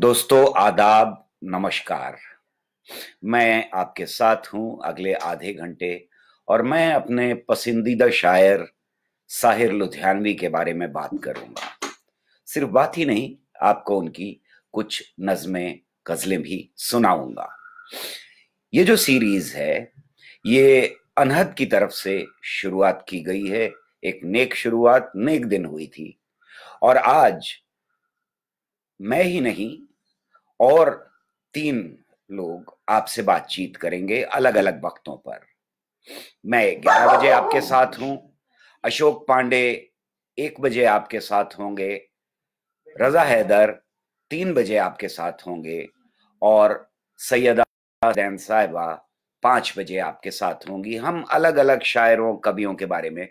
दोस्तों आदाब नमस्कार मैं आपके साथ हूं अगले आधे घंटे और मैं अपने पसंदीदा शायर साहिर लुधियानवी के बारे में बात करूंगा सिर्फ बात ही नहीं आपको उनकी कुछ नज़में गज़लें भी सुनाऊंगा ये जो सीरीज है ये अनहद की तरफ से शुरुआत की गई है एक नेक शुरुआत नेक दिन हुई थी और आज मैं ही नहीं और तीन लोग आपसे बातचीत करेंगे अलग अलग वक्तों पर मैं ग्यारह बजे आपके साथ हूं अशोक पांडे एक बजे आपके साथ होंगे रजा हैदर तीन बजे आपके साथ होंगे और सैयदा साहिबा पांच बजे आपके साथ होंगी हम अलग अलग शायरों कवियों के बारे में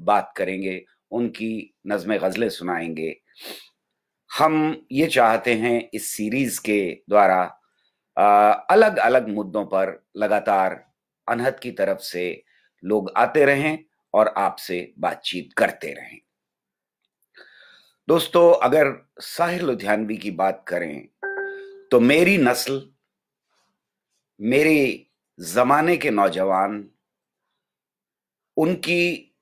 बात करेंगे उनकी नज़म गज़लें सुनाएंगे हम ये चाहते हैं इस सीरीज़ के द्वारा अलग अलग मुद्दों पर लगातार अनहद की तरफ से लोग आते रहें और आपसे बातचीत करते रहें दोस्तों अगर साहिर लुधियानवी की बात करें तो मेरी नस्ल मेरे जमाने के नौजवान उनकी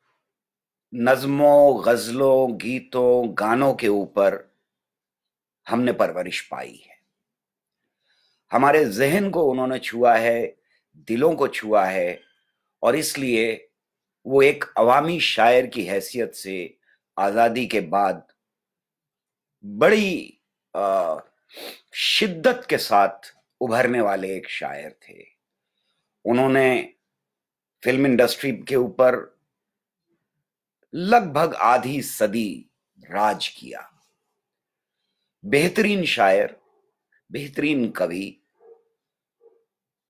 नज़मों गज़लों गीतों गानों के ऊपर हमने परवरिश पाई है हमारे जहन को उन्होंने छुआ है दिलों को छुआ है और इसलिए वो एक अवामी शायर की हैसियत से आज़ादी के बाद बड़ी शिद्दत के साथ उभरने वाले एक शायर थे उन्होंने फिल्म इंडस्ट्री के ऊपर लगभग आधी सदी राज किया बेहतरीन शायर बेहतरीन कवि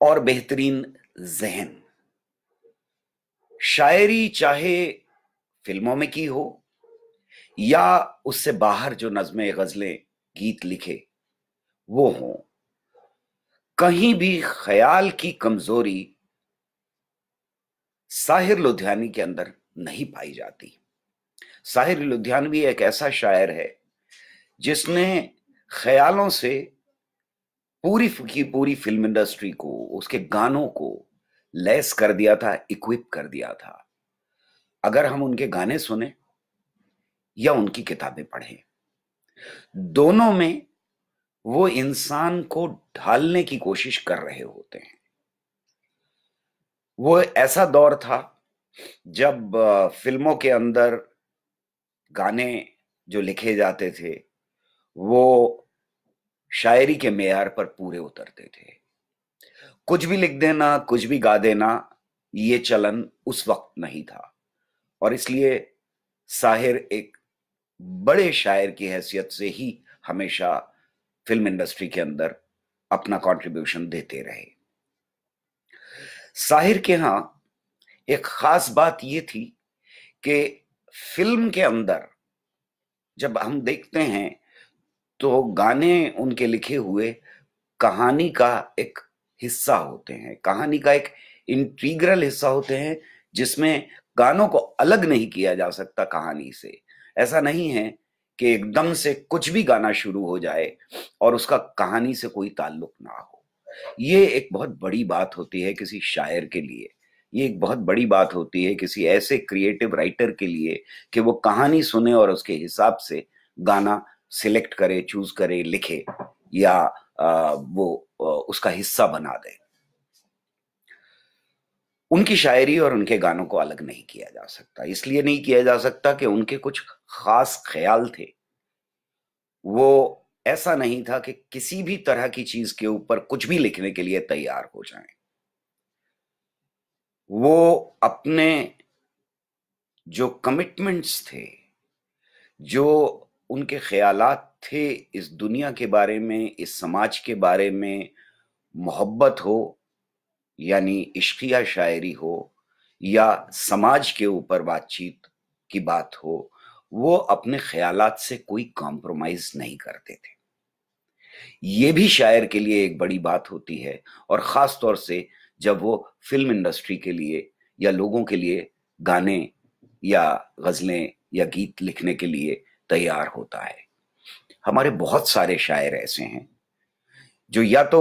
और बेहतरीन जहन शायरी चाहे फिल्मों में की हो या उससे बाहर जो नज़में गज़लें गीत लिखे वो हों कहीं भी ख्याल की कमजोरी साहिर लुधियानी के अंदर नहीं पाई जाती साहिर लुधियानवी एक ऐसा शायर है जिसने ख्यालों से पूरी की पूरी फिल्म इंडस्ट्री को उसके गानों को लेस कर दिया था इक्विप कर दिया था अगर हम उनके गाने सुने या उनकी किताबें पढ़ें दोनों में वो इंसान को ढालने की कोशिश कर रहे होते हैं वो ऐसा दौर था जब फिल्मों के अंदर गाने जो लिखे जाते थे वो शायरी के मैार पर पूरे उतरते थे कुछ भी लिख देना कुछ भी गा देना ये चलन उस वक्त नहीं था और इसलिए साहिर एक बड़े शायर की हैसियत से ही हमेशा फिल्म इंडस्ट्री के अंदर अपना कंट्रीब्यूशन देते रहे साहिर के यहां एक खास बात ये थी कि फिल्म के अंदर जब हम देखते हैं तो गाने उनके लिखे हुए कहानी का एक हिस्सा होते हैं कहानी का एक इंटीग्रल हिस्सा होते हैं जिसमें गानों को अलग नहीं किया जा सकता कहानी से ऐसा नहीं है कि एकदम से कुछ भी गाना शुरू हो जाए और उसका कहानी से कोई ताल्लुक ना हो ये एक बहुत बड़ी बात होती है किसी शायर के लिए ये एक बहुत बड़ी बात होती है किसी ऐसे क्रिएटिव राइटर के लिए कि वो कहानी सुने और उसके हिसाब से गाना सिलेक्ट करे चूज करे लिखे या वो उसका हिस्सा बना दे उनकी शायरी और उनके गानों को अलग नहीं किया जा सकता इसलिए नहीं किया जा सकता कि उनके कुछ खास ख्याल थे वो ऐसा नहीं था कि किसी भी तरह की चीज के ऊपर कुछ भी लिखने के लिए तैयार हो जाएं वो अपने जो कमिटमेंट्स थे जो उनके ख्यालात थे इस दुनिया के बारे में इस समाज के बारे में मोहब्बत हो यानी इश्किया शायरी हो या समाज के ऊपर बातचीत की बात हो वो अपने ख्यालात से कोई कॉम्प्रोमाइज नहीं करते थे ये भी शायर के लिए एक बड़ी बात होती है और ख़ास तौर से जब वो फिल्म इंडस्ट्री के लिए या लोगों के लिए गाने या गज़लें या गीत लिखने के लिए तैयार होता है हमारे बहुत सारे शायर ऐसे हैं जो या तो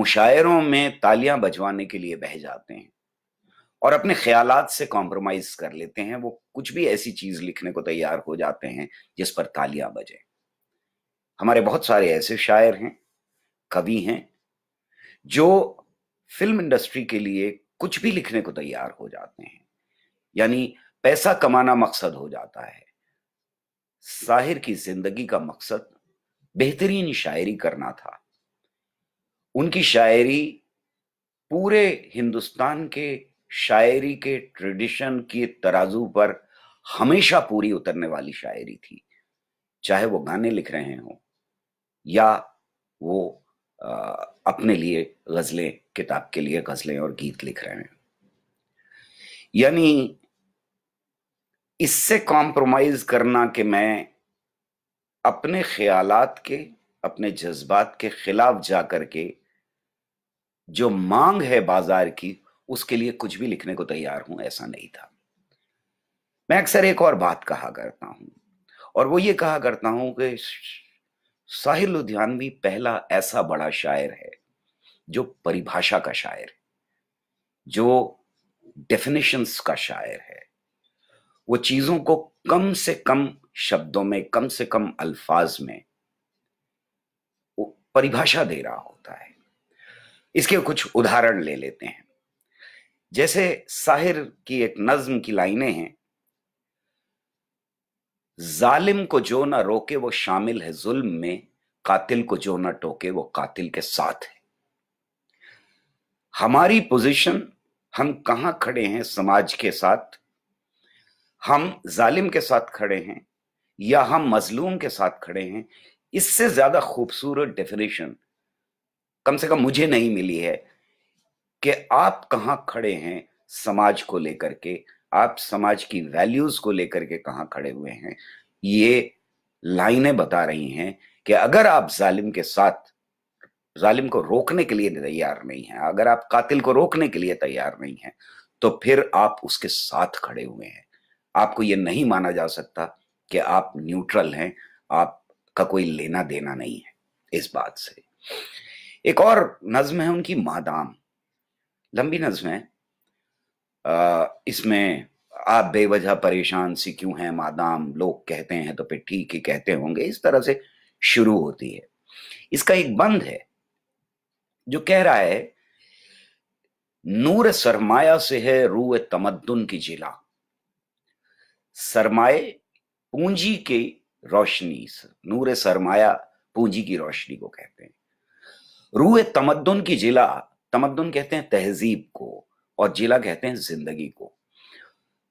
मुशायरों में तालियां बजवाने के लिए बह जाते हैं और अपने ख्यालात से कॉम्प्रोमाइज कर लेते हैं वो कुछ भी ऐसी चीज लिखने को तैयार हो जाते हैं जिस पर तालियां बजें हमारे बहुत सारे ऐसे शायर हैं कवि हैं जो फिल्म इंडस्ट्री के लिए कुछ भी लिखने को तैयार हो जाते हैं यानी पैसा कमाना मकसद हो जाता है साहिर की जिंदगी का मकसद बेहतरीन शायरी करना था उनकी शायरी पूरे हिंदुस्तान के शायरी के ट्रेडिशन के तराजू पर हमेशा पूरी उतरने वाली शायरी थी चाहे वो गाने लिख रहे हों या वो अपने लिए गज़लें किताब के लिए गज़लें और गीत लिख रहे हैं यानी इससे कॉम्प्रोमाइज़ करना कि मैं अपने ख्यालात के अपने जज्बात के ख़िलाफ़ जा कर के जो मांग है बाज़ार की उसके लिए कुछ भी लिखने को तैयार हूं ऐसा नहीं था मैं अक्सर एक और बात कहा करता हूं और वो ये कहा करता हूं कि साहिर लुधियानवी पहला ऐसा बड़ा शायर है जो परिभाषा का शायर है जो डेफिनेशंस का शायर है वो चीज़ों को कम से कम शब्दों में कम से कम अल्फाज में परिभाषा दे रहा होता है इसके कुछ उदाहरण ले लेते हैं जैसे साहिर की एक नज्म की लाइनें हैं जालिम को जो ना रोके वो शामिल है जुल्म में कातिल को जो ना टोके वो कातिल के साथ है हमारी पोजीशन हम कहां खड़े हैं समाज के साथ हम जालिम के साथ खड़े हैं या हम मजलूम के साथ खड़े हैं इससे ज्यादा खूबसूरत डेफिनेशन कम से कम मुझे नहीं मिली है कि आप कहां खड़े हैं समाज को लेकर के आप समाज की वैल्यूज को लेकर के कहा खड़े हुए हैं ये लाइनें बता रही हैं कि अगर आप जालिम के साथ जालिम को रोकने के लिए तैयार नहीं है अगर आप कातिल को रोकने के लिए तैयार नहीं है तो फिर आप उसके साथ खड़े हुए हैं आपको ये नहीं माना जा सकता कि आप न्यूट्रल हैं आपका कोई लेना देना नहीं है इस बात से एक और नज्म है उनकी मादाम लंबी नज्म है इसमें आप बेवजह परेशान सी क्यों हैं मादाम लोग कहते हैं तो फिर ठीक ही कहते होंगे इस तरह से शुरू होती है इसका एक बंद है जो कह रहा है नूर सरमाया से है रू तमद्दुन की जिला सरमाए पूंजी की रोशनी नूर सरमाया पूंजी की रोशनी को कहते हैं रूह तमद्दन की जिला तमद्दन कहते हैं तहजीब को और जिला कहते हैं जिंदगी को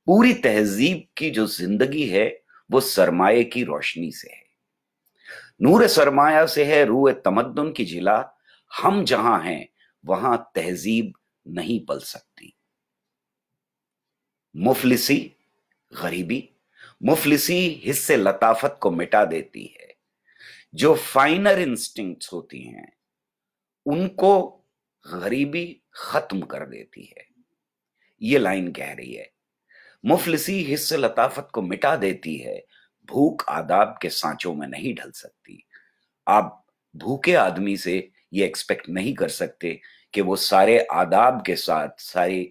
पूरी तहजीब की जो जिंदगी है वो सरमाए की रोशनी से है नूर सरमाया से है रूए तमदन की जिला हम जहां हैं वहां तहजीब नहीं पल सकती मुफलिसी गरीबी मुफलिसी हिस्से लताफत को मिटा देती है जो फाइनर इंस्टिंक्ट्स होती हैं उनको गरीबी खत्म कर देती है ये लाइन कह रही है मुफलसी हिस्से लताफत को मिटा देती है भूख आदाब के सांचों में नहीं ढल सकती आप भूखे आदमी से ये एक्सपेक्ट नहीं कर सकते कि वो सारे आदाब के साथ सारी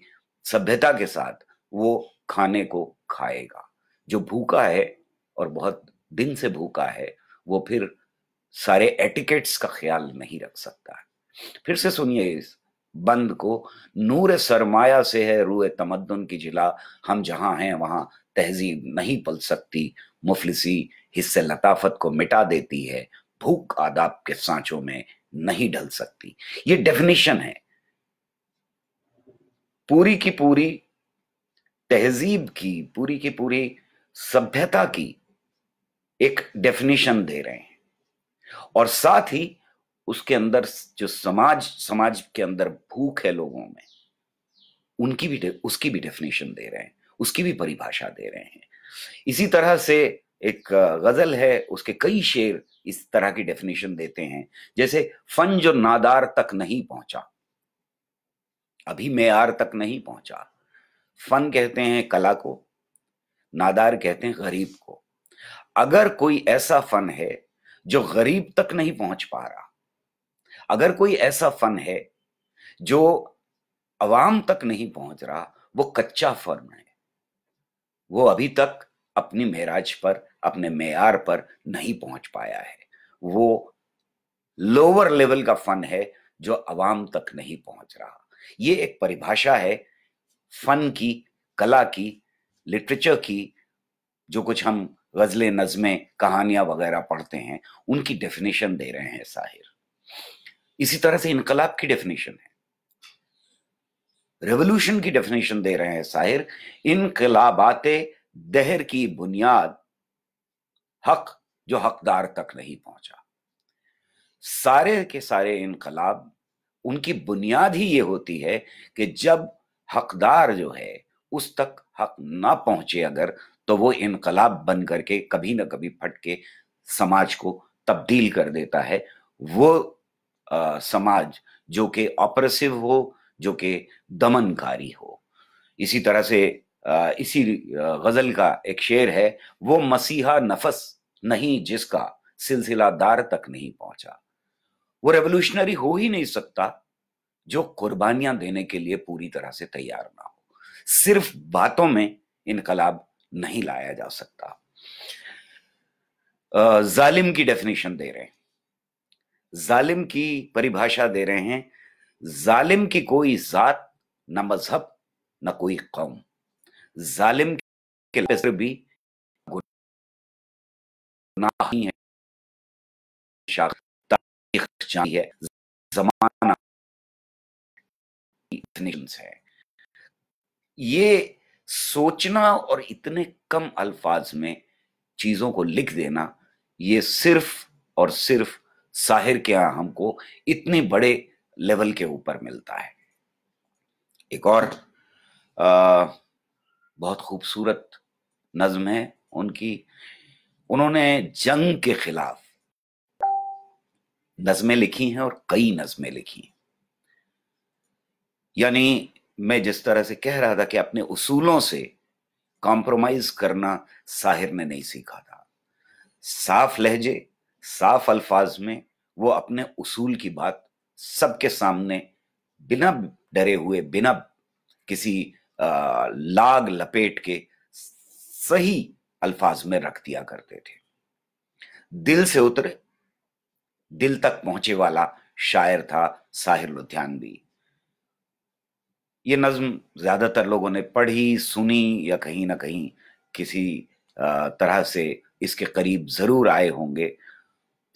सभ्यता के साथ वो खाने को खाएगा जो भूखा है और बहुत दिन से भूखा है वो फिर सारे एटिकेट्स का ख्याल नहीं रख सकता फिर से सुनिए इस बंद को नूर सरमाया से है रूह तमद्दन की जिला हम जहां हैं वहां तहजीब नहीं पल सकती मुफलिसी हिस्से लताफत को मिटा देती है भूख आदाब के सांचों में नहीं ढल सकती ये डेफिनेशन है पूरी की पूरी तहजीब की पूरी की पूरी सभ्यता की एक डेफिनेशन दे रहे हैं और साथ ही उसके अंदर जो समाज समाज के अंदर भूख है लोगों में उनकी भी उसकी भी डेफिनेशन दे रहे हैं उसकी भी परिभाषा दे रहे हैं इसी तरह से एक गजल है उसके कई शेर इस तरह की डेफिनेशन देते हैं जैसे फन जो नादार तक नहीं पहुंचा अभी मेयार तक नहीं पहुंचा फन कहते हैं कला को नादार कहते हैं गरीब को अगर कोई ऐसा फन है जो गरीब तक नहीं पहुंच पा रहा अगर कोई ऐसा फन है जो आवाम तक नहीं पहुंच रहा वो कच्चा फर्म है वो अभी तक अपनी मेराज पर अपने मेयार पर नहीं पहुंच पाया है वो लोअर लेवल का फन है जो आवाम तक नहीं पहुंच रहा ये एक परिभाषा है फन की कला की लिटरेचर की जो कुछ हम गज़लें नज़में कहानियां वगैरह पढ़ते हैं उनकी डेफिनेशन दे रहे हैं साहिर इसी तरह से इनकलाब की डेफिनेशन है रेवोल्यूशन की डेफिनेशन दे रहे हैं साहिर इनकलाबाते दहर की बुनियाद हक जो हकदार तक नहीं पहुंचा सारे के सारे इनकलाब उनकी बुनियाद ही ये होती है कि जब हकदार जो है उस तक हक ना पहुंचे अगर तो वो इनकलाब बन करके कभी ना कभी फटके समाज को तब्दील कर देता है वो समाज जो कि ऑपरेसिव हो जो कि दमनकारी हो इसी तरह से इसी गजल का एक शेर है वो मसीहा नफस नहीं जिसका सिलसिलादार तक नहीं पहुंचा वो रेवोल्यूशनरी हो ही नहीं सकता जो कुर्बानियां देने के लिए पूरी तरह से तैयार ना हो सिर्फ बातों में इनकलाब नहीं लाया जा सकता जालिम की डेफिनेशन दे रहे हैं जालिम की परिभाषा दे रहे हैं जालिम की कोई जात न मजहब न कोई कौम जालिम के भी है है जमाना है ये सोचना और इतने कम अल्फाज में चीजों को लिख देना ये सिर्फ और सिर्फ साहिर के यहां हमको इतने बड़े लेवल के ऊपर मिलता है एक और आ, बहुत खूबसूरत नज्म है उनकी उन्होंने जंग के खिलाफ नज्में लिखी हैं और कई नज्में लिखी हैं यानी मैं जिस तरह से कह रहा था कि अपने उसूलों से कॉम्प्रोमाइज करना साहिर ने नहीं सीखा था साफ लहजे साफ अल्फाज में वो अपने उसूल की बात सबके सामने बिना डरे हुए बिना किसी आ, लाग लपेट के सही अल्फाज में रख दिया करते थे दिल से उतरे दिल तक पहुंचे वाला शायर था साहिर लुधियानवी ये नज्म ज्यादातर लोगों ने पढ़ी सुनी या कहीं ना कहीं किसी तरह से इसके करीब जरूर आए होंगे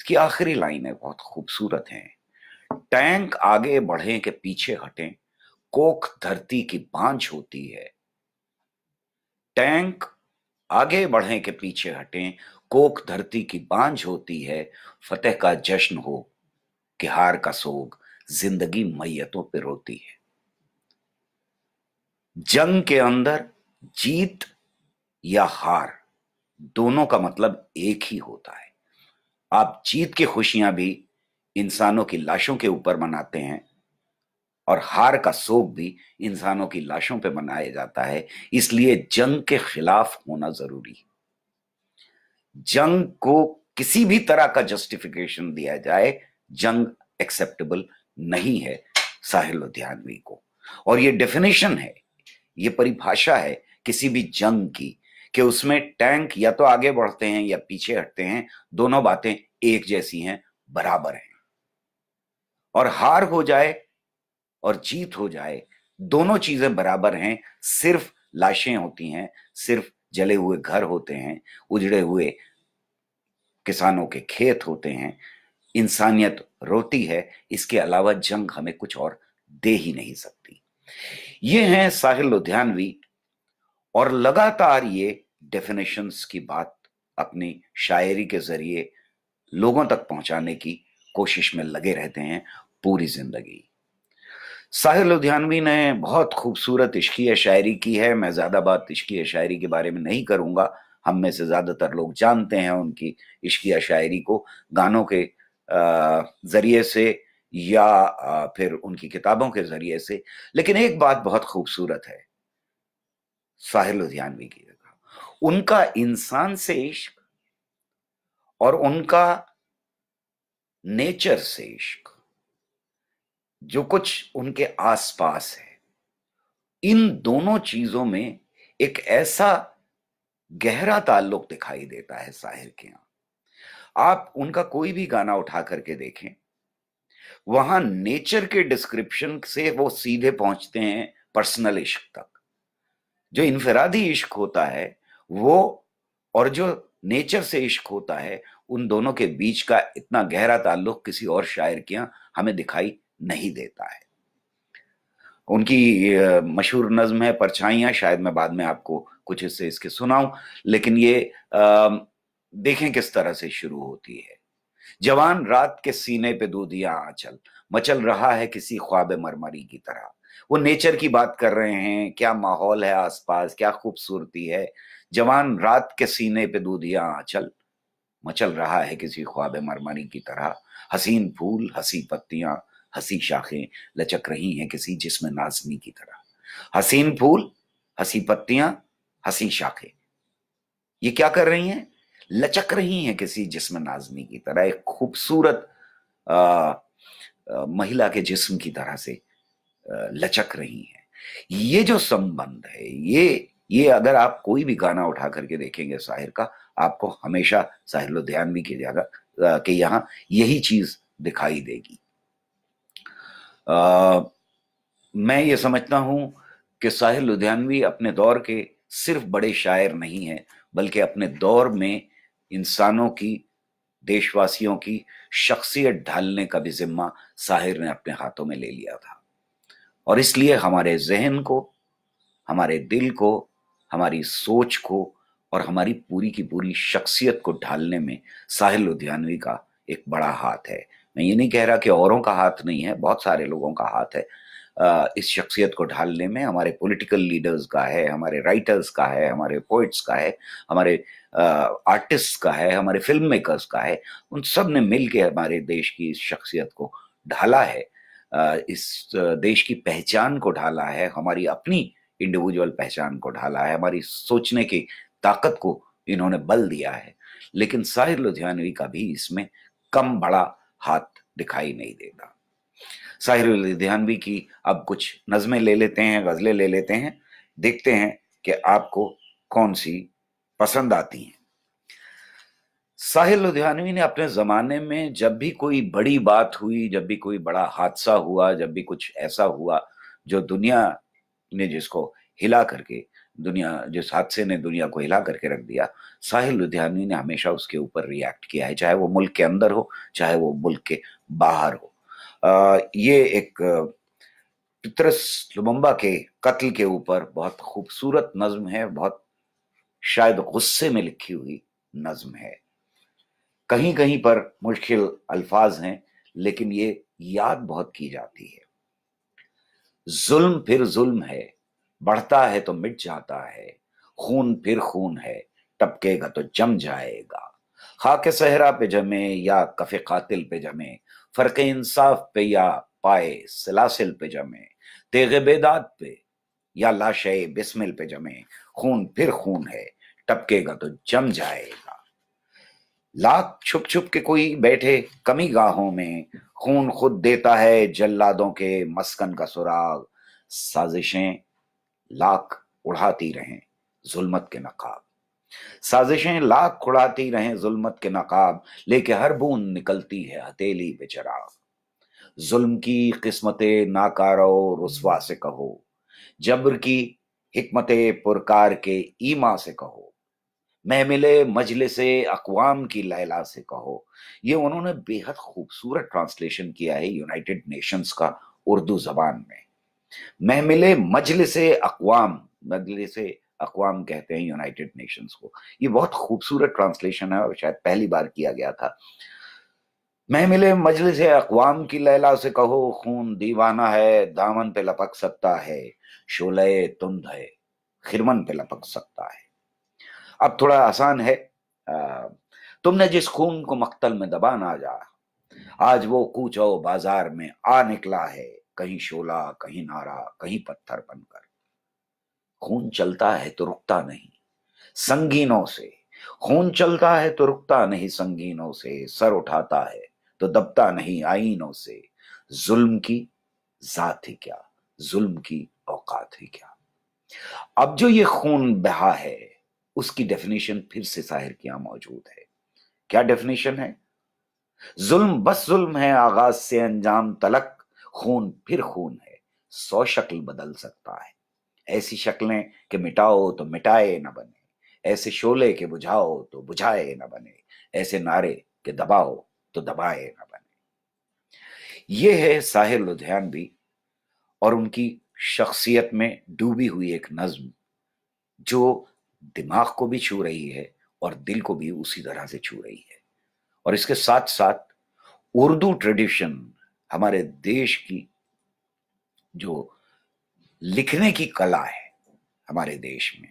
इसकी आखिरी लाइनें बहुत खूबसूरत हैं टैंक आगे बढ़े के पीछे हटे कोख धरती की बांझ होती है टैंक आगे बढ़े के पीछे हटे कोख धरती की बांझ होती है फतेह का जश्न हो कि हार का सोग जिंदगी मैयतों पर रोती है जंग के अंदर जीत या हार दोनों का मतलब एक ही होता है आप जीत की खुशियां भी इंसानों की लाशों के ऊपर मनाते हैं और हार का शोक भी इंसानों की लाशों पर मनाया जाता है इसलिए जंग के खिलाफ होना जरूरी जंग को किसी भी तरह का जस्टिफिकेशन दिया जाए जंग एक्सेप्टेबल नहीं है साहिल लुधियानवी को और ये डेफिनेशन है ये परिभाषा है किसी भी जंग की कि उसमें टैंक या तो आगे बढ़ते हैं या पीछे हटते हैं दोनों बातें एक जैसी हैं बराबर हैं और हार हो जाए और जीत हो जाए दोनों चीजें बराबर हैं सिर्फ लाशें होती हैं सिर्फ जले हुए घर होते हैं उजड़े हुए किसानों के खेत होते हैं इंसानियत रोती है इसके अलावा जंग हमें कुछ और दे ही नहीं सकती ये हैं साहिल लुधियानवी और लगातार ये डेफिनेशंस की बात अपनी शायरी के जरिए लोगों तक पहुंचाने की कोशिश में लगे रहते हैं पूरी जिंदगी साहिर लुधियानवी ने बहुत खूबसूरत इश्कीय शायरी की है मैं ज़्यादा बात इश्कीय शायरी के बारे में नहीं करूँगा हम में से ज़्यादातर लोग जानते हैं उनकी इश्किया शायरी को गानों के ज़रिए से या फिर उनकी किताबों के ज़रिए से लेकिन एक बात बहुत खूबसूरत है साहिर लुधियानवी की जगह उनका इंसान से इश्क और उनका नेचर से इश्क जो कुछ उनके आसपास है इन दोनों चीजों में एक ऐसा गहरा ताल्लुक दिखाई देता है साहिर के यहां आप उनका कोई भी गाना उठा करके देखें वहां नेचर के डिस्क्रिप्शन से वो सीधे पहुंचते हैं पर्सनल इश्क तक जो इनफरादी इश्क होता है वो और जो नेचर से इश्क होता है उन दोनों के बीच का इतना गहरा ताल्लुक किसी और शायर के यहां हमें दिखाई नहीं देता है उनकी मशहूर नज्म है परछाइयाँ शायद मैं बाद में आपको कुछ हिस्से इसके सुनाऊं लेकिन ये आ, देखें किस तरह से शुरू होती है जवान रात के सीने पे दूधिया आंचल मचल रहा है किसी ख्वाब मरमरी की तरह वो नेचर की बात कर रहे हैं क्या माहौल है आसपास क्या खूबसूरती है जवान रात के सीने पे दूधिया आंचल मचल रहा है किसी ख्वाब मरमरी की तरह हसीन फूल हसी पत्तियां हसी शाखें लचक रही हैं किसी जिसम नाजनी की तरह हसीन फूल हसी पत्तियां हसी शाखें ये क्या कर रही हैं लचक रही हैं किसी जिसम नाजनी की तरह एक खूबसूरत महिला के जिस्म की तरह से लचक रही हैं ये जो संबंध है ये ये अगर आप कोई भी गाना उठा करके देखेंगे साहिर का आपको हमेशा साहिर भी की जाएगा के यहां यही चीज दिखाई देगी आ, मैं ये समझता हूं कि साहिर लुधियानवी अपने दौर के सिर्फ बड़े शायर नहीं हैं बल्कि अपने दौर में इंसानों की देशवासियों की शख्सियत ढालने का भी जिम्मा साहिर ने अपने हाथों में ले लिया था और इसलिए हमारे जहन को हमारे दिल को हमारी सोच को और हमारी पूरी की पूरी शख्सियत को ढालने में साहिल लुधियानवी का एक बड़ा हाथ है मैं ये नहीं कह रहा कि औरों का हाथ नहीं है बहुत सारे लोगों का हाथ है इस शख्सियत को ढालने में हमारे पॉलिटिकल लीडर्स का है हमारे राइटर्स का है हमारे पोइट्स का है हमारे आर्टिस्ट का है हमारे फिल्म मेकर्स का है उन सब ने मिल के हमारे देश की इस शख्सियत को ढाला है इस देश की पहचान को ढाला है हमारी अपनी इंडिविजुअल पहचान को ढाला है हमारी सोचने की ताकत को इन्होंने बल दिया है लेकिन साहिर लुधियानवी का भी इसमें कम बड़ा हाथ दिखाई नहीं देता साहिर लुधियानवी की अब कुछ नज़में ले लेते हैं गज़लें ले लेते हैं देखते हैं कि आपको कौन सी पसंद आती हैं साहिल लुधियानवी ने अपने ज़माने में जब भी कोई बड़ी बात हुई जब भी कोई बड़ा हादसा हुआ जब भी कुछ ऐसा हुआ जो दुनिया ने जिसको हिला करके दुनिया जिस हादसे ने दुनिया को हिला करके रख दिया साहिल लुधियानवी ने हमेशा उसके ऊपर रिएक्ट किया है चाहे वो मुल्क के अंदर हो चाहे वो मुल्क के बाहर हो आ, ये एक पितरस लुबम्बा के कत्ल के ऊपर बहुत खूबसूरत नज्म है बहुत शायद गुस्से में लिखी हुई नज्म है कहीं कहीं पर मुश्किल अल्फाज हैं लेकिन ये याद बहुत की जाती है जुल्म फिर जुल्म है बढ़ता है तो मिट जाता है खून फिर खून है टपकेगा तो जम जाएगा खाके सहरा पे जमे या कफे कातिल पे जमे फर्क इंसाफ पे या पाए सिलासिल पे जमे तेग बेदाद पे या लाशे बिस्मिल पे जमे खून फिर खून है टपकेगा तो जम जाएगा लाख छुप छुप के कोई बैठे कमी गाहों में खून खुद देता है जल्लादों के मस्कन का सुराग साजिशें लाख उड़ाती रहें जुल्मत के नकाब साजिशें लाख उड़ाती रहें जुल्मत के नकाब लेके हर बूंद निकलती है हथेली बेचराग जुल्म की किस्मते नाकारो रुसवा से कहो जबर की हिकमते पुरकार के ईमा से कहो महमिल मजलिस अकवाम की लैला से कहो ये उन्होंने बेहद खूबसूरत ट्रांसलेशन किया है यूनाइटेड नेशंस का उर्दू जबान में महमिल मजलिस अकवाम मजलिस अकवाम कहते हैं यूनाइटेड नेशंस को ये बहुत खूबसूरत ट्रांसलेशन है और शायद पहली बार किया गया था महमिल मजलिस अकवाम की लैला से कहो खून दीवाना है दामन पे लपक सकता है शोले तुंद है खिरमन पे लपक सकता है अब थोड़ा आसान है तुमने जिस खून को मक्तल में ना जा आज वो कूचो बाजार में आ निकला है कहीं शोला कहीं नारा कहीं पत्थर बनकर खून चलता है तो रुकता नहीं संगीनों से खून चलता है तो रुकता नहीं संगीनों से सर उठाता है तो दबता नहीं आईनों से जुल्म की जात ही क्या जुल्म की औकात ही क्या अब जो ये खून बहा है उसकी डेफिनेशन फिर से साहिर क्या मौजूद है क्या डेफिनेशन है जुल्म बस जुल्म है आगाज से अंजाम तलक खून फिर खून है सौ शक्ल बदल सकता है ऐसी शक्लें कि मिटाओ तो मिटाए ना बने ऐसे शोले के बुझाओ तो बुझाए ना बने ऐसे नारे के दबाओ तो दबाए ना बने ये है साहिर भी और उनकी शख्सियत में डूबी हुई एक नज्म जो दिमाग को भी छू रही है और दिल को भी उसी तरह से छू रही है और इसके साथ साथ उर्दू ट्रेडिशन हमारे देश की जो लिखने की कला है हमारे देश में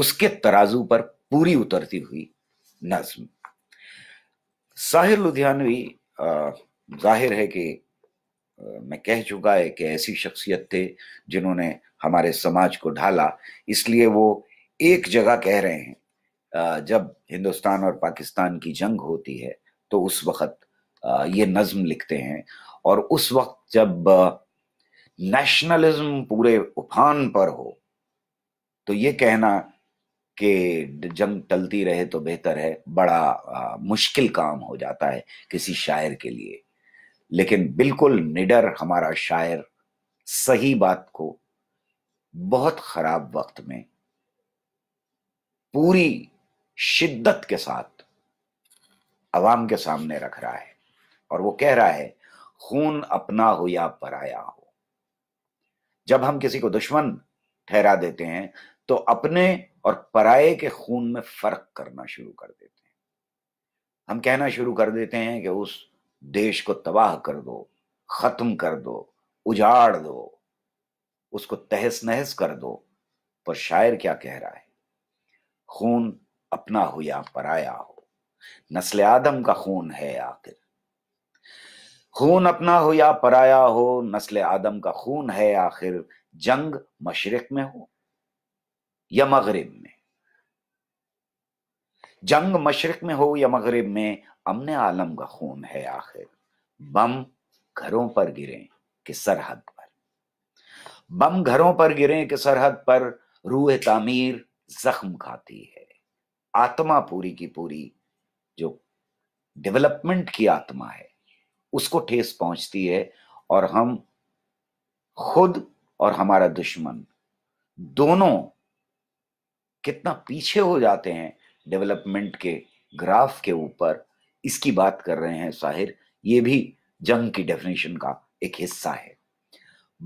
उसके तराजू पर पूरी उतरती हुई नज्म साहिर लुधियानवी जाहिर है कि मैं कह चुका है कि ऐसी शख्सियत थे जिन्होंने हमारे समाज को ढाला इसलिए वो एक जगह कह रहे हैं जब हिंदुस्तान और पाकिस्तान की जंग होती है तो उस वक्त ये नज्म लिखते हैं और उस वक्त जब नेशनलिज्म पूरे उफान पर हो तो ये कहना कि जंग टलती रहे तो बेहतर है बड़ा मुश्किल काम हो जाता है किसी शायर के लिए लेकिन बिल्कुल निडर हमारा शायर सही बात को बहुत खराब वक्त में पूरी शिद्दत के साथ अवाम के सामने रख रहा है और वो कह रहा है खून अपना हो या पराया हो जब हम किसी को दुश्मन ठहरा देते हैं तो अपने और पराए के खून में फर्क करना शुरू कर देते हैं हम कहना शुरू कर देते हैं कि उस देश को तबाह कर दो खत्म कर दो उजाड़ दो उसको तहस नहस कर दो पर शायर क्या कह रहा है खून अपना हो या पराया हो नस्ल आदम का खून है आखिर खून अपना हो या पराया हो नस्ल आदम का खून है आखिर जंग मशरक में हो या मगरब में जंग मशरक में हो या मगरब में अमन आलम का खून है आखिर बम घरों पर गिरे कि सरहद पर बम घरों पर गिरे कि सरहद पर रूह तामीर जख्म खाती है आत्मा पूरी की पूरी जो डेवलपमेंट की आत्मा है उसको ठेस पहुंचती है और हम खुद और हमारा दुश्मन दोनों कितना पीछे हो जाते हैं डेवलपमेंट के ग्राफ के ऊपर इसकी बात कर रहे हैं साहिर ये भी जंग की डेफिनेशन का एक हिस्सा है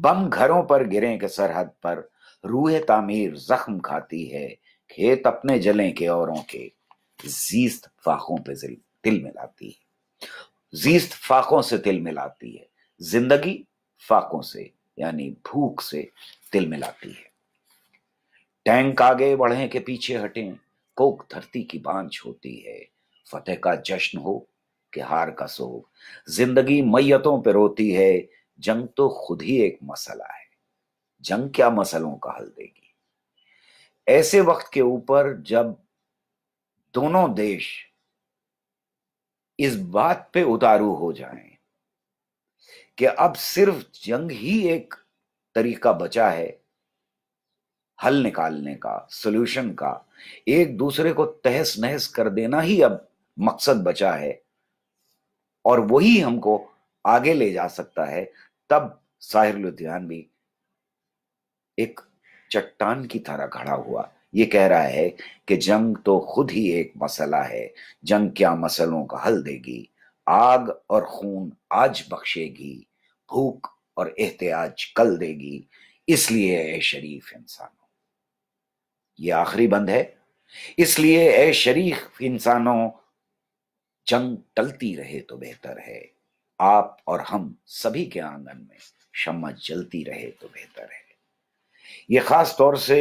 बम घरों पर गिरे के सरहद पर रूह तामीर जख्म खाती है खेत अपने जले के औरों के जीस्त फाखों पे दिल मिलाती है जीस्त फाखों से दिल मिलाती है जिंदगी फाकों से यानी भूख से दिल मिलाती है टैंक आगे बढ़े के पीछे हटे कोक धरती की बांझ होती है फतेह का जश्न हो कि हार का सोग जिंदगी मैयतों पर रोती है जंग तो खुद ही एक मसला है जंग क्या मसलों का हल देगी ऐसे वक्त के ऊपर जब दोनों देश इस बात पे उतारू हो जाएं कि अब सिर्फ जंग ही एक तरीका बचा है हल निकालने का सोल्यूशन का एक दूसरे को तहस नहस कर देना ही अब मकसद बचा है और वही हमको आगे ले जा सकता है तब साहिर भी एक चट्टान की तरह खड़ा हुआ ये कह रहा है कि जंग तो खुद ही एक मसला है जंग क्या मसलों का हल देगी आग और खून आज बख्शेगी भूख और एहतियाज कल देगी इसलिए ए शरीफ इंसानों ये आखिरी बंद है इसलिए ए शरीफ इंसानों जंग टलती रहे तो बेहतर है आप और हम सभी के आंगन में शम्मा जलती रहे तो बेहतर है ये ख़ास तौर से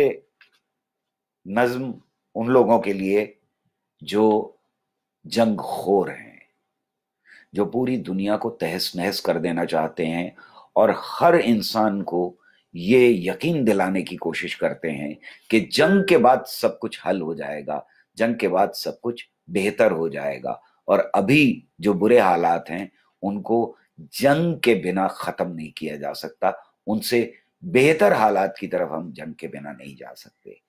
नज़म उन लोगों के लिए जो जंग खोर हैं जो पूरी दुनिया को तहस नहस कर देना चाहते हैं और हर इंसान को ये यकीन दिलाने की कोशिश करते हैं कि जंग के बाद सब कुछ हल हो जाएगा जंग के बाद सब कुछ बेहतर हो जाएगा और अभी जो बुरे हालात हैं उनको जंग के बिना ख़त्म नहीं किया जा सकता उनसे बेहतर हालात की तरफ हम जंग के बिना नहीं जा सकते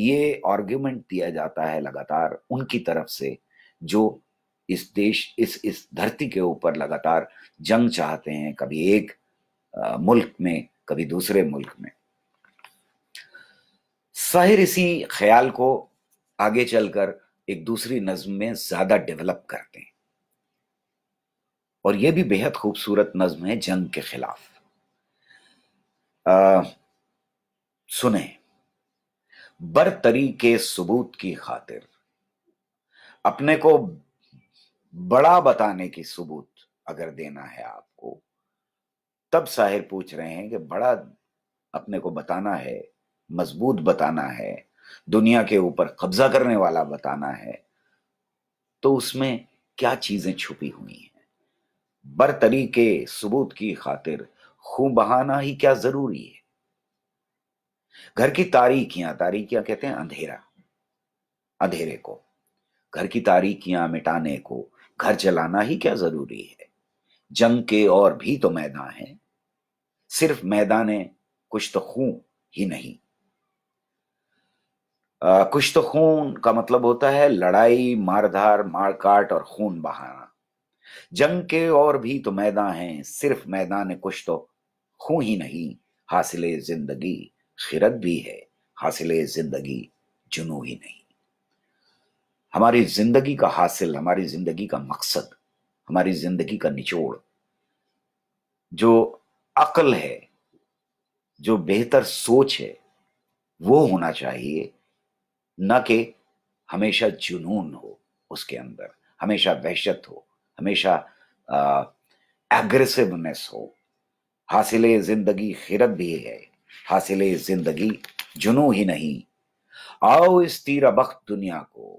ये आर्ग्यूमेंट दिया जाता है लगातार उनकी तरफ से जो इस देश इस इस धरती के ऊपर लगातार जंग चाहते हैं कभी एक आ, मुल्क में कभी दूसरे मुल्क में साहिर इसी ख्याल को आगे चलकर एक दूसरी नज्म में ज्यादा डेवलप करते हैं और यह भी बेहद खूबसूरत नज्म है जंग के खिलाफ आ, सुने बरतरी के सबूत की खातिर अपने को बड़ा बताने की सबूत अगर देना है आपको तब साहिर पूछ रहे हैं कि बड़ा अपने को बताना है मजबूत बताना है दुनिया के ऊपर कब्जा करने वाला बताना है तो उसमें क्या चीजें छुपी हुई हैं बरतरी के सबूत की खातिर हूं बहाना ही क्या जरूरी है घर की तारीखियां तारीखियां कहते हैं अंधेरा अंधेरे को घर की तारीखियां मिटाने को घर जलाना ही क्या जरूरी है जंग के और भी तो मैदान है सिर्फ मैदान कुछ तो खून ही नहीं आ, कुछ तो खून का मतलब होता है लड़ाई मारधार मारकाट और खून बहाना जंग के और भी तो मैदान हैं सिर्फ मैदान कुछ तो हो ही नहीं हासिल जिंदगी खिरत भी है हासिल जिंदगी जुनू ही नहीं हमारी जिंदगी का हासिल हमारी जिंदगी का मकसद हमारी जिंदगी का निचोड़ जो अकल है जो बेहतर सोच है वो होना चाहिए न कि हमेशा जुनून हो उसके अंदर हमेशा वहशत हो हमेशा एग्रेसिवनेस हो हासिल जिंदगी खिरत भी है हासिल जिंदगी जुनू ही नहीं आओ इस तीरा बख्त दुनिया को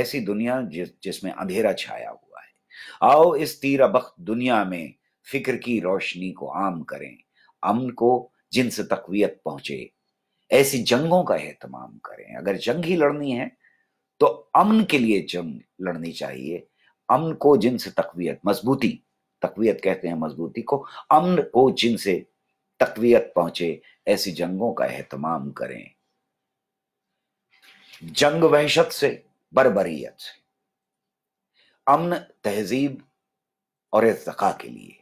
ऐसी दुनिया जिस जिसमें अंधेरा छाया हुआ है आओ इस तीरा बख्त दुनिया में फिक्र की रोशनी को आम करें अमन को जिनसे तकवीत पहुंचे ऐसी जंगों का एहतमाम करें अगर जंग ही लड़नी है तो अमन के लिए जंग लड़नी चाहिए अमन को जिनसे तकवीत मजबूती तकवीत कहते हैं मजबूती को अमन को जिनसे तकवीत पहुंचे ऐसी जंगों का एहतमाम करें जंग वहशत से बरबरीयत से अमन तहजीब और इर्तका के लिए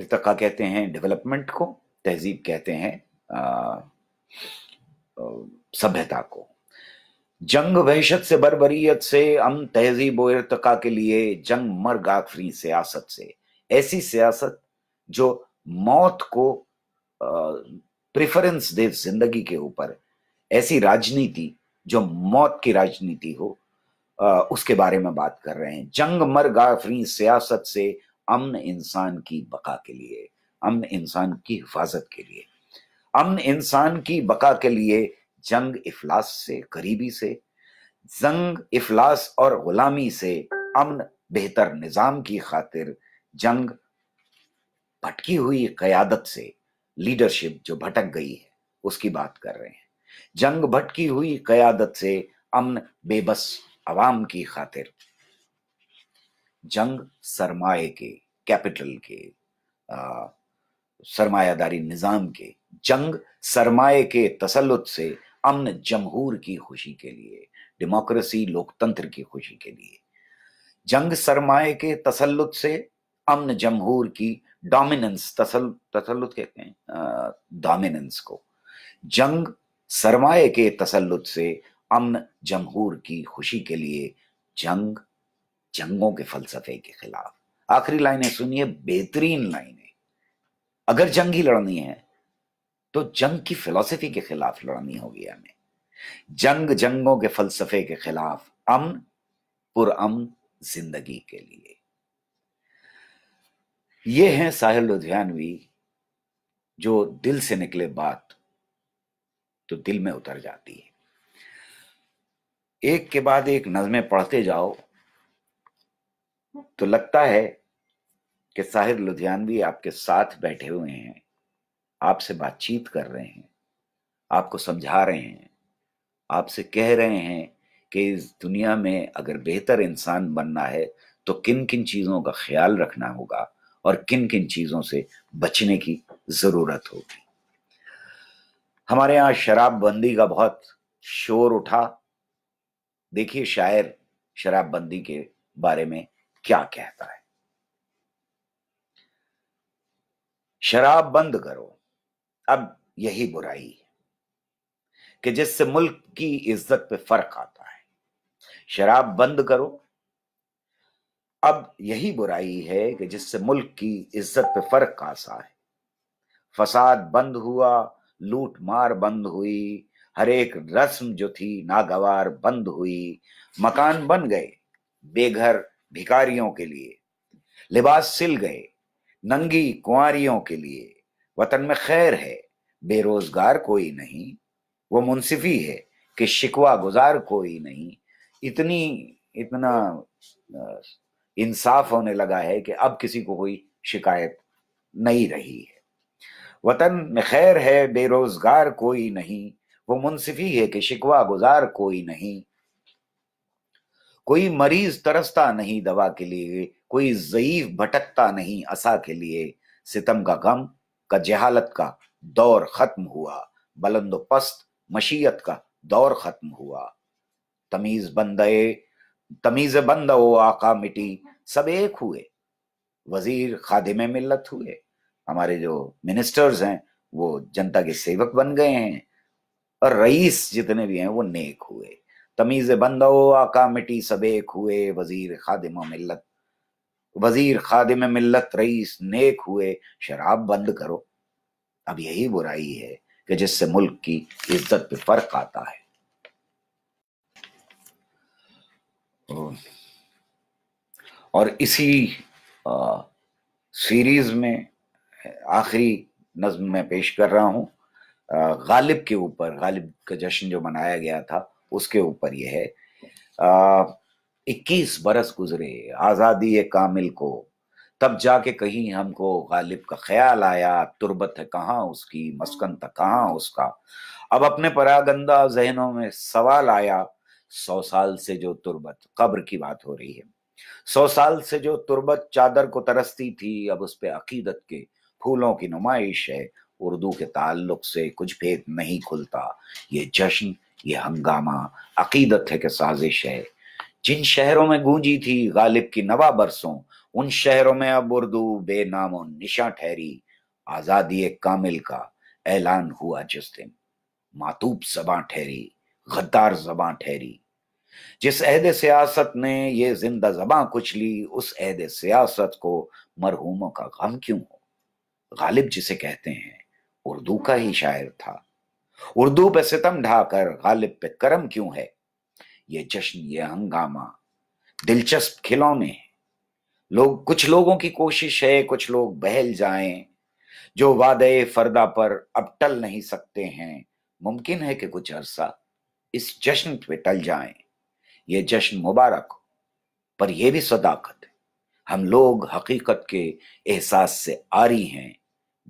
इर्तका कहते हैं डेवलपमेंट को तहजीब कहते हैं सभ्यता को जंग वहशत से बरबरीयत से अम तहजीब इरतका के लिए जंग मर गाफरी सियासत से ऐसी सियासत जो मौत को प्रेफरेंस दे जिंदगी के ऊपर ऐसी राजनीति जो मौत की राजनीति हो आ, उसके बारे में बात कर रहे हैं जंग मर गाफरी सियासत से अमन इंसान की बका के लिए अमन इंसान की हिफाजत के लिए अमन इंसान की बका के लिए जंग इफलास से गरीबी से जंग इफलास और गुलामी से अमन बेहतर निज़ाम की खातिर जंग भटकी हुई क़यादत से लीडरशिप जो भटक गई है उसकी बात कर रहे हैं जंग भटकी हुई क़यादत से अमन बेबस आवाम की खातिर जंग सरमाए के कैपिटल के सरमायादारी निज़ाम के जंग सरमाए के तसलुत से अमन जमहूर की खुशी के लिए डेमोक्रेसी लोकतंत्र की खुशी के लिए जंग सरमाए के तसलुत से अमन जमहूर की डोमिनेंस तसल तसलुत कहते हैं डोमिनेंस को जंग सरमाए के तसलुत से अमन जमहूर की खुशी के लिए जंग जंगों के फलसफे के खिलाफ आखिरी लाइनें सुनिए बेहतरीन लाइनें अगर जंग ही लड़नी है तो जंग की फिलॉसफी के खिलाफ लड़नी होगी हमें जंग जंगों के फलसफे के खिलाफ अमन अम जिंदगी के लिए ये हैं साहिल लुधियानवी जो दिल से निकले बात तो दिल में उतर जाती है एक के बाद एक नज़में पढ़ते जाओ तो लगता है कि साहिर लुधियानवी आपके साथ बैठे हुए हैं आपसे बातचीत कर रहे हैं आपको समझा रहे हैं आपसे कह रहे हैं कि इस दुनिया में अगर बेहतर इंसान बनना है तो किन किन चीज़ों का ख्याल रखना होगा और किन किन चीज़ों से बचने की ज़रूरत होगी हमारे यहां शराबबंदी का बहुत शोर उठा देखिए शायर शराबबंदी के बारे में क्या कहता है शराब बंद करो अब यही बुराई है कि जिससे मुल्क की इज्जत पे फर्क आता है शराब बंद करो अब यही बुराई है कि जिससे मुल्क की इज्जत पे फर्क आसा है फसाद बंद हुआ लूट मार बंद हुई हर एक रस्म जो थी नागवार बंद हुई मकान बन गए बेघर भिकारियों के लिए लिबास सिल गए नंगी कुआरियों के लिए वतन में खैर है बेरोजगार कोई नहीं वो मुनसिफी है कि शिकवा गुजार कोई नहीं इतनी इतना इंसाफ होने लगा है कि अब किसी को कोई शिकायत नहीं रही है वतन में खैर है बेरोजगार कोई नहीं वो मुनसिफी है कि शिकवा गुजार कोई नहीं कोई मरीज तरसता नहीं दवा के लिए कोई जयीफ भटकता नहीं असा के लिए सितम का गम का जहालत का दौर खत्म हुआ बुलंदोपस्त मशीयत का दौर खत्म हुआ तमीज बंद तमीज बंद ओ आका मिटी सब एक हुए वजीर खादिम मिलत हुए हमारे जो मिनिस्टर्स हैं वो जनता के सेवक बन गए हैं और रईस जितने भी हैं वो नेक हुए तमीज बंद ओ आका मिटी सब एक हुए वजीर खादिम मिलत वजीर खादिम मिल्लत रईस नेक हुए शराब बंद करो अब यही बुराई है कि जिससे मुल्क की इज्जत पे फर्क आता है और इसी आ, सीरीज में आखिरी नज्म में पेश कर रहा हूँ गालिब के ऊपर गालिब का जश्न जो मनाया गया था उसके ऊपर यह है आ, 21 बरस गुजरे आज़ादी कामिल को तब जाके कहीं हमको गालिब का ख्याल आया तुरबत है कहाँ उसकी मस्कन था कहाँ उसका अब अपने परागंदा जहनों में सवाल आया सौ साल से जो तुरबत कब्र की बात हो रही है सौ साल से जो तुरबत चादर को तरसती थी अब उस पर अकीदत के फूलों की नुमाइश है उर्दू के ताल्लुक से कुछ भेद नहीं खुलता ये जश्न ये हंगामा अकीदत है कि साजिश है जिन शहरों में गूंजी थी गालिब की नवा बरसों उन शहरों में अब उर्दू और निशा ठहरी आजादी कामिल का ऐलान हुआ जिस दिन मातूब जबां ठहरी गद्दार जबां ठहरी जिस अहद सियासत ने ये जिंदा जबां कुचली उस अहद सियासत को मरहूमों का गम क्यों हो गालिब जिसे कहते हैं उर्दू का ही शायर था उर्दू पे सितम ढाकर गालिब पे करम क्यों है ये जश्न ये हंगामा दिलचस्प खिलौने लोग कुछ लोगों की कोशिश है कुछ लोग बहल जाएं जो वादे फरदा पर अब टल नहीं सकते हैं मुमकिन है कि कुछ अरसा इस जश्न पे टल जाएं ये जश्न मुबारक हो पर यह भी सदाकत है हम लोग हकीकत के एहसास से आरी हैं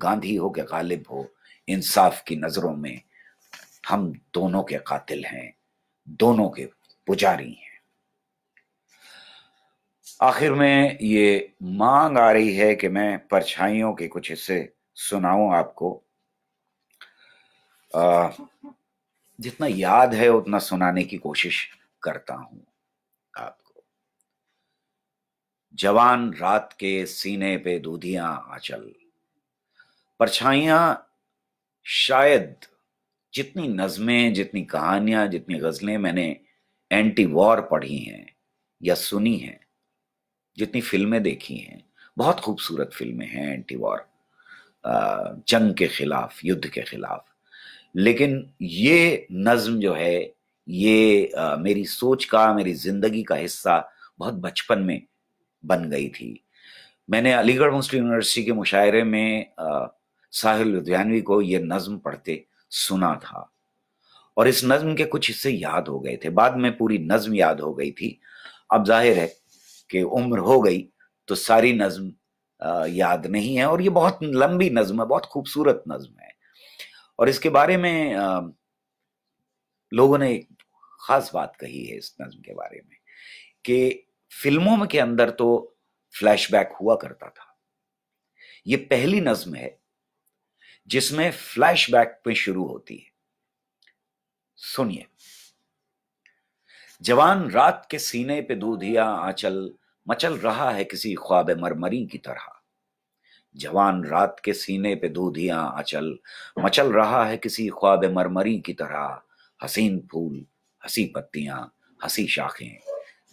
गांधी हो के गालिब हो इंसाफ की नज़रों में हम दोनों के कातिल हैं दोनों के पुजारी हैं आखिर में ये मांग आ रही है कि मैं परछाइयों के कुछ हिस्से सुनाऊं आपको आ, जितना याद है उतना सुनाने की कोशिश करता हूं आपको जवान रात के सीने पे दूधियां आचल परछाइयां शायद जितनी नज़में जितनी कहानियां जितनी गज़लें मैंने एंटी वॉर पढ़ी हैं या सुनी हैं जितनी फिल्में देखी हैं बहुत खूबसूरत फिल्में हैं एंटी वॉर जंग के खिलाफ युद्ध के खिलाफ लेकिन ये नज्म जो है ये आ, मेरी सोच का मेरी ज़िंदगी का हिस्सा बहुत बचपन में बन गई थी मैंने अलीगढ़ मुस्लिम यूनिवर्सिटी के मुशायरे में साहिल लुधियानवी को ये नज़म पढ़ते सुना था और इस नज्म के कुछ हिस्से याद हो गए थे बाद में पूरी नज्म याद हो गई थी अब जाहिर है कि उम्र हो गई तो सारी नज्म याद नहीं है और ये बहुत लंबी नज्म है बहुत खूबसूरत नज्म है और इसके बारे में लोगों ने एक खास बात कही है इस नज्म के बारे में कि फिल्मों में के अंदर तो फ्लैशबैक हुआ करता था ये पहली नज्म है जिसमें फ्लैशबैक पे शुरू होती है सुनिए जवान रात के सीने पे दूधिया आंचल मचल रहा है किसी ख्वाब मरमरी की तरह जवान रात के सीने पे दूधिया आंचल मचल रहा है किसी ख्वाब मरमरी की तरह हसीन फूल हसी पत्तियां हसी शाखें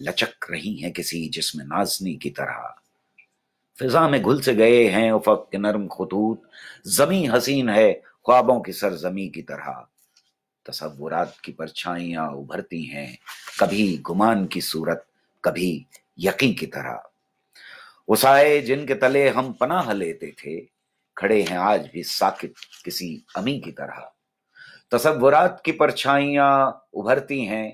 लचक रही हैं किसी जिसम नाजनी की तरह फिजा में घुल से गए हैं उफक के नरम खतूत जमी हसीन है ख्वाबों की सरजमी की तरह तस्वुरात की परछाइयाँ उभरती हैं कभी गुमान की सूरत कभी यकी की तरह उसाए जिनके तले हम पनाह लेते थे खड़े हैं आज भी साकित किसी अमी की तरह तस्वुरात की परछाइयाँ उभरती हैं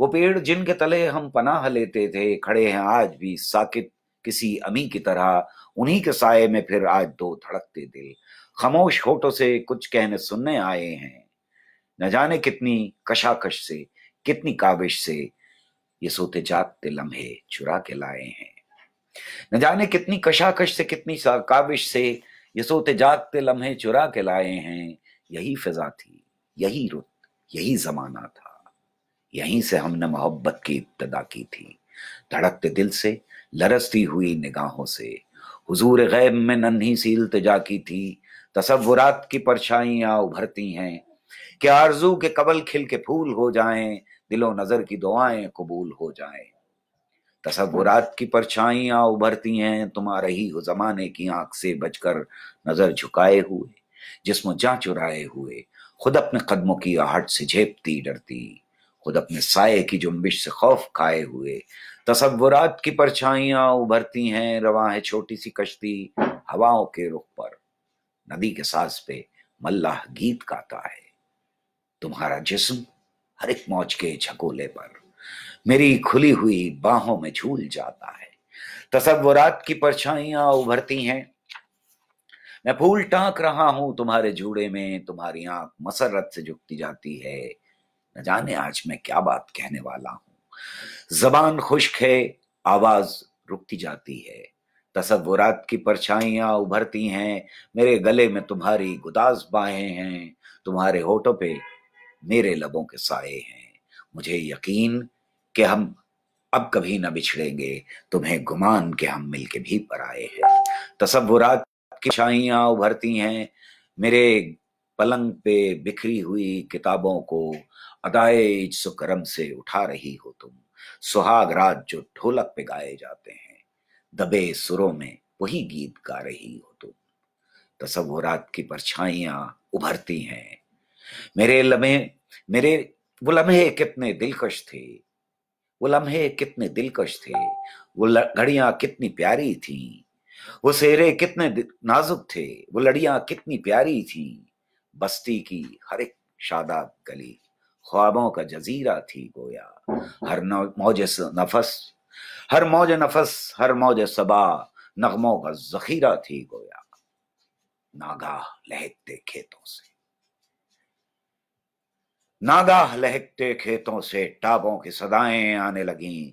वो पेड़ जिनके तले हम पनाह लेते थे खड़े हैं आज भी साकित किसी अमी की तरह उन्हीं के साय में फिर आज दो धड़कते दिल खामोश होठों से कुछ कहने सुनने आए हैं न जाने कितनी कशाकश से कितनी काविश से ये सोते जागते लम्हे चुरा के लाए हैं न जाने कितनी कशाकश से कितनी काविश से ये सोते जागते लम्हे चुरा के लाए हैं यही फिजा थी यही रुत यही जमाना था यहीं से हमने मोहब्बत की इब्तदा की थी धड़कते दिल से लरसती हुई निगाहों से हुजूर गैब में नन्ही सी इल्तजा की थी तस्वुरात की परछाइयां उभरती हैं कि आरजू के कबल खिल के फूल हो जाएं दिलो नजर की दुआएं कबूल हो जाएं तस्वुरात की परछाइयां उभरती हैं तुम्हारा ही हो जमाने की आंख से बचकर नजर झुकाए हुए जिसम जा चुराए हुए खुद अपने कदमों की आहट से झेपती डरती खुद अपने साय की जुम्बिश से खौफ खाए हुए तस्वुरात की परछाइयां उभरती हैं रवा है छोटी सी कश्ती हवाओं के रुख पर नदी के सांस पे मल्लाह गीत गाता है तुम्हारा जिस्म हर एक मौज के झकोले पर मेरी खुली हुई बाहों में झूल जाता है तस्वुरात की परछाइयां उभरती हैं मैं फूल टांक रहा हूं तुम्हारे जूड़े में तुम्हारी आंख मसरत से झुकती जाती है न जाने आज मैं क्या बात कहने वाला हूं जबान खुश्क है आवाज रुकती जाती है तस्वुरात की परछाइयां उभरती हैं मेरे गले में तुम्हारी गुदास बाहें हैं तुम्हारे होठों पे मेरे लबों के साए हैं मुझे यकीन कि हम अब कभी ना बिछड़ेंगे तुम्हें गुमान के हम मिलके भी आए हैं तस्वुरात की छाइयाँ उभरती हैं मेरे पलंग पे बिखरी हुई किताबों को अदाए सुकरम से उठा रही हो तुम सुहाग रात जो ढोलक पे गाए जाते हैं दबे सुरों में वही गीत गा रही हो तुम तस्वुरात की परछाइया उभरती हैं मेरे लम्हे मेरे वो लम्हे कितने दिलकश थे वो लम्हे कितने दिलकश थे वो घड़ियां कितनी प्यारी थी वो सेरे कितने नाजुक थे वो लड़ियां कितनी प्यारी थी बस्ती की हर एक शादाब गली ख्वाबों का जजीरा थी गोया हर मौज नफस हर मौज नफस हर मौज सबा नगमों का जखीरा थी गोया नागाह लहकते खेतों से नागाह लहकते खेतों से टापों की सदाएं आने लगीं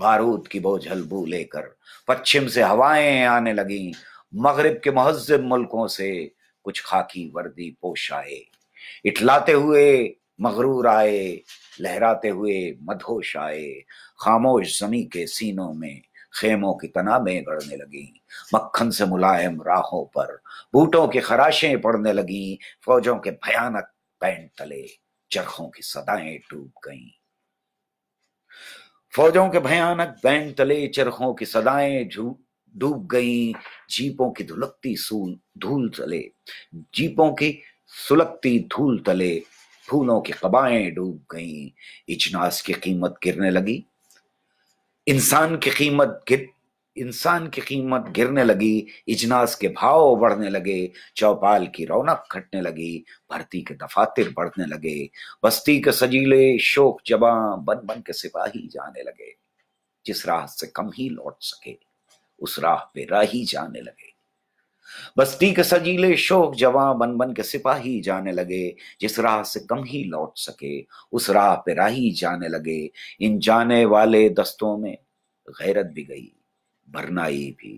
बारूद की बोझल बू लेकर पश्चिम से हवाएं आने लगीं मगरिब के महजब मुल्कों से कुछ खाकी वर्दी पोश आए इटलाते हुए मगरूर आए लहराते हुए मधोश आए खामोश जमी के सीनों में खेमों की तनाबें गड़ने लगी मक्खन से मुलायम राहों पर बूटों की खराशें पड़ने लगी फौजों के भयानक पैंट तले चरखों की सदाएं डूब गईं फौजों के भयानक बैंड तले चरखों की सदाएं डूब गईं जीपों की धुलकती धूल तले जीपों की सुलगती धूल तले फूलों की कबाएं डूब गईं इजनास की कीमत गिरने लगी इंसान की कीमत गिर इंसान की कीमत गिरने लगी इजनास के भाव बढ़ने लगे चौपाल की रौनक घटने लगी भर्ती के दफातर बढ़ने लगे बस्ती के सजीले शोक जबा बन बन के सिपाही जाने लगे जिस राह से कम ही लौट सके उस राह पे राही जाने लगे बस्ती के सजीले शोक जवां बन बन के सिपाही जाने लगे जिस राह से कम ही लौट सके उस राह पे राही जाने लगे इन जाने वाले दस्तों में गैरत भी गई भरनाई भी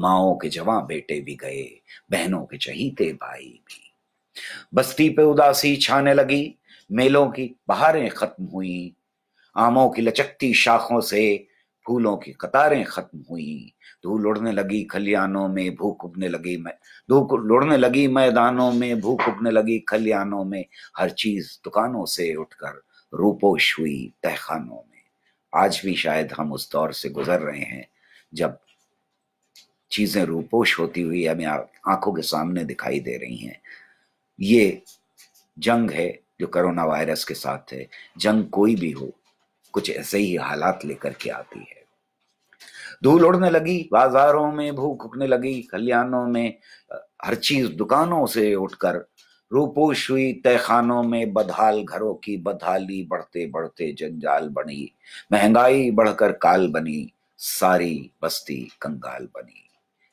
माओ के जवां बेटे भी गए बहनों के चहीते भाई भी बस्ती पे उदासी छाने लगी मेलों की बहारें खत्म हुई आमों की लचकती शाखों से फूलों की कतारें खत्म हुई धूल उड़ने लगी खलियानों में भूख उगने लगी मैं धूख लुड़ने लगी मैदानों में भूख उगने लगी खलियानों में हर चीज दुकानों से उठकर रूपोश हुई तहखानों में आज भी शायद हम उस दौर से गुजर रहे हैं जब चीज़ें रूपोश होती हुई हमें आंखों के सामने दिखाई दे रही हैं ये जंग है जो करोना वायरस के साथ है जंग कोई भी हो कुछ ऐसे ही हालात लेकर के आती है धूल उड़ने लगी बाजारों में भूख उठने लगी कल्याणों में हर चीज दुकानों से उठकर रूपोश हुई तहखानों में बदहाल घरों की बदहाली बढ़ते बढ़ते जंजाल बनी महंगाई बढ़कर काल बनी सारी बस्ती कंगाल बनी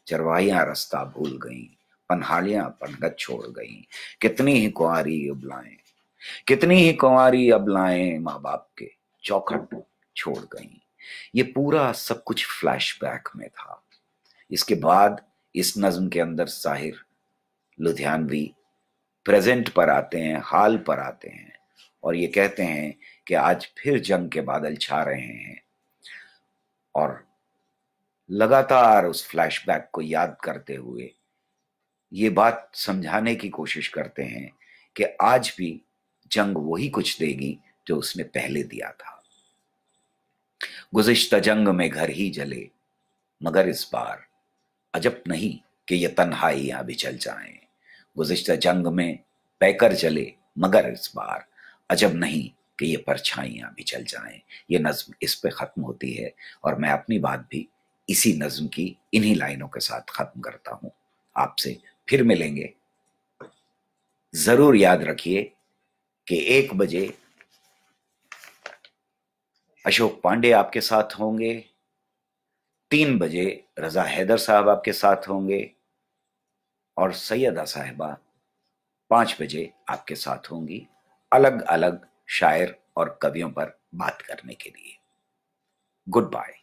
चरवाहियां रास्ता भूल गईं पनहालियां पनगत छोड़ गईं कितनी ही कुंवारी अब कितनी ही कुंवारी अब माँ बाप के चौखट छोड़ गईं ये पूरा सब कुछ फ्लैशबैक में था इसके बाद इस नज्म के अंदर साहिर लुधियानवी प्रेजेंट पर आते हैं हाल पर आते हैं और ये कहते हैं कि आज फिर जंग के बादल छा रहे हैं और लगातार उस फ्लैशबैक को याद करते हुए ये बात समझाने की कोशिश करते हैं कि आज भी जंग वही कुछ देगी जो उसने पहले दिया था गुजश्ता जंग में घर ही जले मगर इस बार अजब नहीं कि ये यहां भी चल जाए गुजश्ता जंग में पैकर जले मगर इस बार अजब नहीं कि ये परछाइयाँ भी चल जाएं ये नज़म इस पे ख़त्म होती है और मैं अपनी बात भी इसी नज़म की इन्हीं लाइनों के साथ ख़त्म करता हूँ आपसे फिर मिलेंगे ज़रूर याद रखिए कि एक बजे अशोक पांडे आपके साथ होंगे तीन बजे रज़ा हैदर साहब आपके साथ होंगे और सैदा साहबा पाँच बजे आपके साथ होंगी अलग अलग शायर और कवियों पर बात करने के लिए गुड बाय